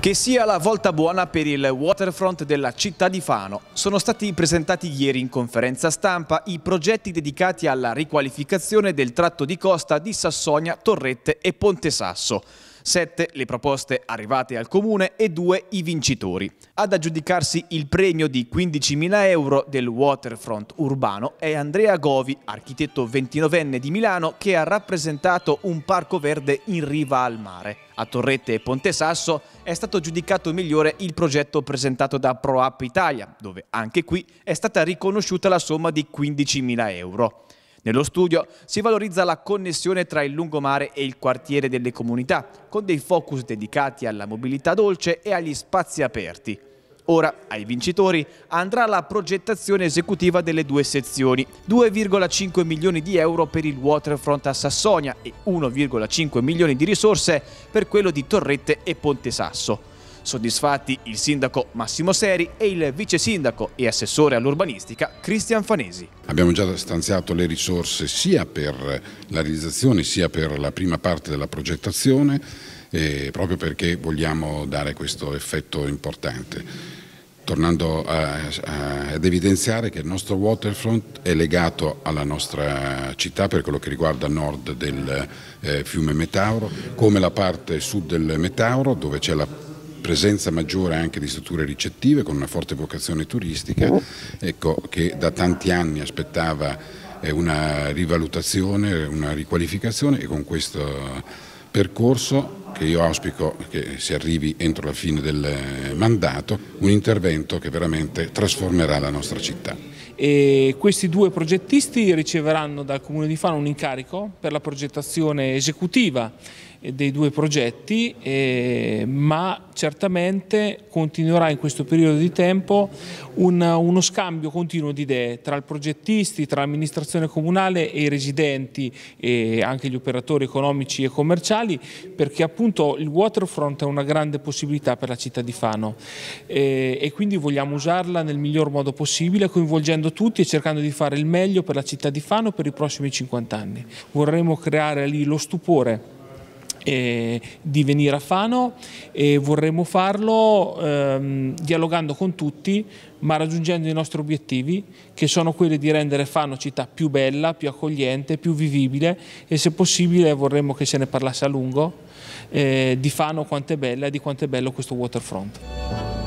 Che sia la volta buona per il waterfront della città di Fano. Sono stati presentati ieri in conferenza stampa i progetti dedicati alla riqualificazione del tratto di costa di Sassonia, Torrette e Ponte Sasso. 7 le proposte arrivate al comune e 2 i vincitori. Ad aggiudicarsi il premio di 15.000 euro del Waterfront urbano è Andrea Govi, architetto 29enne di Milano che ha rappresentato un parco verde in riva al mare. A Torrette e Ponte Sasso è stato giudicato migliore il progetto presentato da ProApp Italia, dove anche qui è stata riconosciuta la somma di 15.000 euro. Nello studio si valorizza la connessione tra il lungomare e il quartiere delle comunità, con dei focus dedicati alla mobilità dolce e agli spazi aperti. Ora ai vincitori andrà la progettazione esecutiva delle due sezioni, 2,5 milioni di euro per il Waterfront a Sassonia e 1,5 milioni di risorse per quello di Torrette e Ponte Sasso soddisfatti il sindaco Massimo Seri e il vice sindaco e assessore all'urbanistica Cristian Fanesi. Abbiamo già stanziato le risorse sia per la realizzazione sia per la prima parte della progettazione eh, proprio perché vogliamo dare questo effetto importante tornando a, a, ad evidenziare che il nostro waterfront è legato alla nostra città per quello che riguarda nord del eh, fiume Metauro, come la parte sud del Metauro dove c'è la presenza maggiore anche di strutture ricettive con una forte vocazione turistica mm. ecco, che da tanti anni aspettava eh, una rivalutazione, una riqualificazione e con questo percorso che io auspico che si arrivi entro la fine del eh, mandato, un intervento che veramente trasformerà la nostra città. E questi due progettisti riceveranno dal Comune di Fano un incarico per la progettazione esecutiva eh, dei due progetti, eh, ma certamente continuerà in questo periodo di tempo un, uno scambio continuo di idee tra i progettisti, tra l'amministrazione comunale e i residenti e anche gli operatori economici e commerciali, perché appunto punto il waterfront è una grande possibilità per la città di Fano eh, e quindi vogliamo usarla nel miglior modo possibile coinvolgendo tutti e cercando di fare il meglio per la città di Fano per i prossimi 50 anni. Vorremmo creare lì lo stupore eh, di venire a Fano e vorremmo farlo ehm, dialogando con tutti ma raggiungendo i nostri obiettivi che sono quelli di rendere Fano città più bella, più accogliente, più vivibile e se possibile vorremmo che se ne parlasse a lungo eh, di Fano quanto è bella e di quanto è bello questo waterfront.